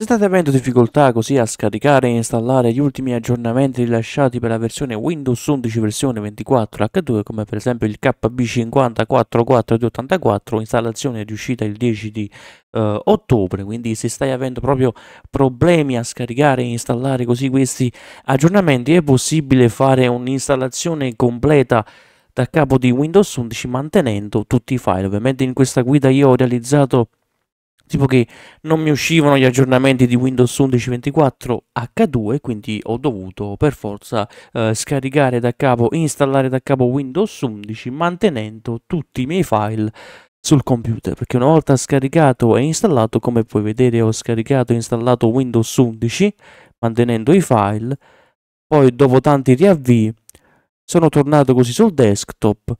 Se state avendo difficoltà così a scaricare e installare gli ultimi aggiornamenti rilasciati per la versione Windows 11 versione 24H2 come per esempio il KB5044284 50 installazione riuscita il 10 di eh, ottobre quindi se stai avendo proprio problemi a scaricare e installare così questi aggiornamenti è possibile fare un'installazione completa da capo di Windows 11 mantenendo tutti i file ovviamente in questa guida io ho realizzato tipo che non mi uscivano gli aggiornamenti di Windows 11 24 H2, quindi ho dovuto per forza eh, scaricare da capo, installare da capo Windows 11 mantenendo tutti i miei file sul computer perché una volta scaricato e installato come puoi vedere ho scaricato e installato Windows 11 mantenendo i file poi dopo tanti riavvii sono tornato così sul desktop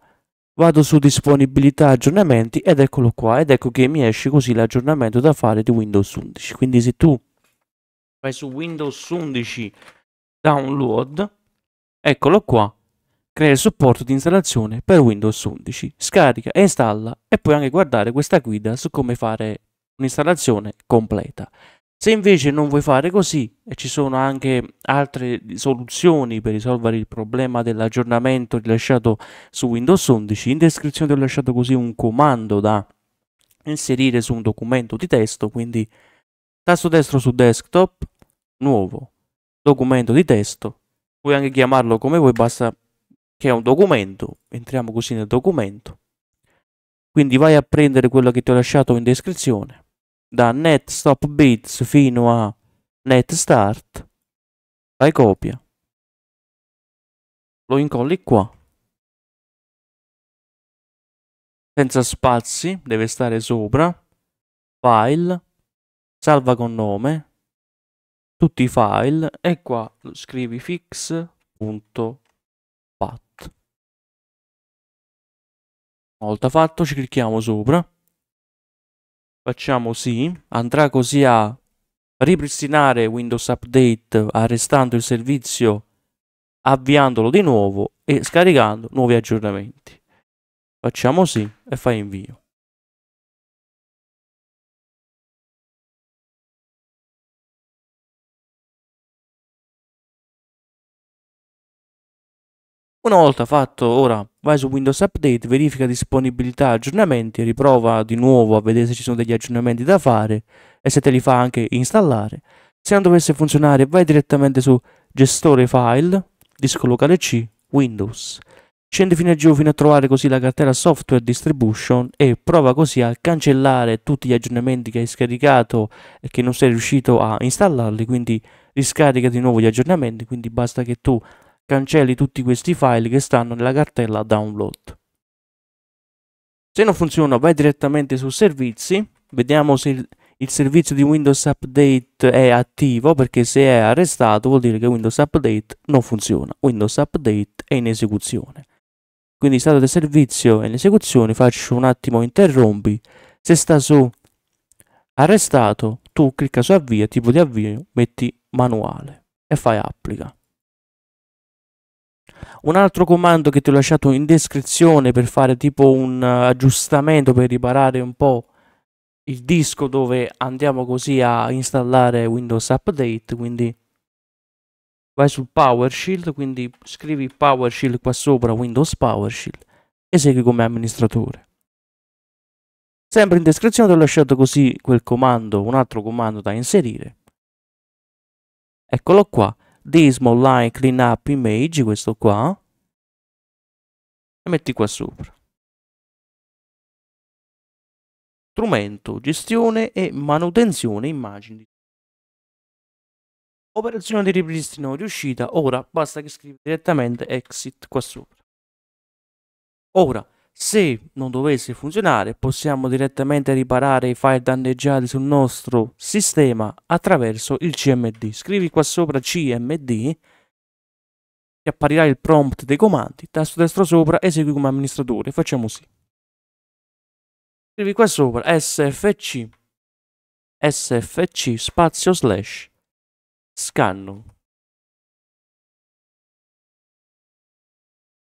vado su disponibilità aggiornamenti ed eccolo qua ed ecco che mi esce così l'aggiornamento da fare di Windows 11 quindi se tu vai su Windows 11 download eccolo qua crea il supporto di installazione per Windows 11 scarica e installa e puoi anche guardare questa guida su come fare un'installazione completa se invece non vuoi fare così e ci sono anche altre soluzioni per risolvere il problema dell'aggiornamento rilasciato su Windows 11, in descrizione ti ho lasciato così un comando da inserire su un documento di testo, quindi tasto destro su desktop, nuovo, documento di testo, puoi anche chiamarlo come vuoi, basta che è un documento, entriamo così nel documento, quindi vai a prendere quello che ti ho lasciato in descrizione da net stop bits fino a net start fai copia lo incolli qua senza spazi deve stare sopra file salva con nome tutti i file e qua scrivi fix.pat una volta fatto ci clicchiamo sopra facciamo sì, andrà così a ripristinare Windows Update arrestando il servizio, avviandolo di nuovo e scaricando nuovi aggiornamenti. Facciamo sì e fa invio. Una volta fatto, ora vai su Windows Update, verifica disponibilità, aggiornamenti, riprova di nuovo a vedere se ci sono degli aggiornamenti da fare e se te li fa anche installare. Se non dovesse funzionare, vai direttamente su Gestore File, disco locale C, Windows. Scendi fino a giù fino a trovare così la cartella Software Distribution e prova così a cancellare tutti gli aggiornamenti che hai scaricato e che non sei riuscito a installarli, quindi riscarica di nuovo gli aggiornamenti, quindi basta che tu cancelli tutti questi file che stanno nella cartella download. Se non funziona vai direttamente su servizi, vediamo se il, il servizio di Windows Update è attivo perché se è arrestato vuol dire che Windows Update non funziona, Windows Update è in esecuzione. Quindi stato del servizio è in esecuzione, faccio un attimo interrompi, se sta su arrestato tu clicca su avvia, tipo di avvio, metti manuale e fai applica. Un altro comando che ti ho lasciato in descrizione per fare tipo un eh, aggiustamento per riparare un po' il disco dove andiamo così a installare Windows Update, quindi vai sul PowerShell, quindi scrivi PowerShell qua sopra, Windows PowerShell, segui come amministratore. Sempre in descrizione ti ho lasciato così quel comando, un altro comando da inserire. Eccolo qua dism clean up image, questo qua, e metti qua sopra. Strumento, gestione e manutenzione immagini. Operazione di ripristino riuscita, ora basta che scrivi direttamente exit qua sopra. Ora, se non dovesse funzionare possiamo direttamente riparare i file danneggiati sul nostro sistema attraverso il CMD. Scrivi qua sopra CMD, ti apparirà il prompt dei comandi, tasto destro sopra, esegui come amministratore, facciamo così. Scrivi qua sopra sfc, sfc spazio slash scanno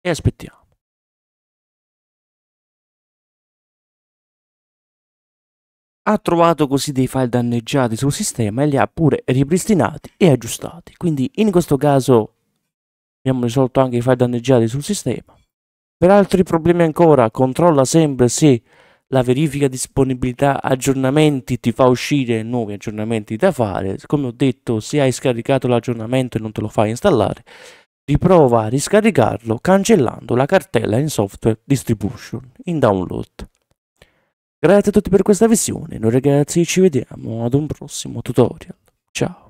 e aspettiamo. ha trovato così dei file danneggiati sul sistema e li ha pure ripristinati e aggiustati. Quindi in questo caso abbiamo risolto anche i file danneggiati sul sistema. Per altri problemi ancora, controlla sempre se la verifica disponibilità aggiornamenti ti fa uscire nuovi aggiornamenti da fare. Come ho detto, se hai scaricato l'aggiornamento e non te lo fai installare, riprova a riscaricarlo cancellando la cartella in software distribution in download. Grazie a tutti per questa visione, noi ragazzi ci vediamo ad un prossimo tutorial. Ciao!